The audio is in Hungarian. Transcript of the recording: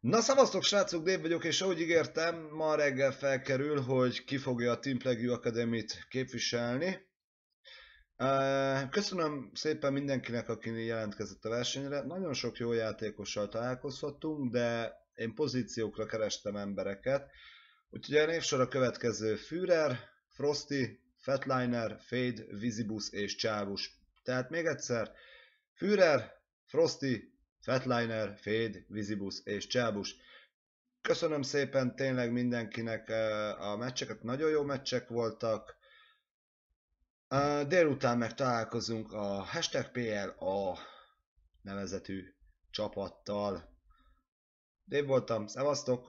Na szavaztok srácok, Dave vagyok, és ahogy ígértem, ma reggel felkerül, hogy ki fogja a Team Plague Academy-t képviselni. Köszönöm szépen mindenkinek, aki jelentkezett a versenyre. Nagyon sok jó játékossal találkozhatunk, de én pozíciókra kerestem embereket. Úgyhogy a névsor a következő Führer, Frosty, Fatliner, Fade, Vizibus és Csávus. Tehát még egyszer, Führer, Frosty, Fatliner, Féd, Vizibus és Csábus. Köszönöm szépen tényleg mindenkinek eh, a meccseket, nagyon jó meccsek voltak. Eh, délután meg találkozunk a hashtag PLA nevezetű csapattal. Dév voltam, szevasztok!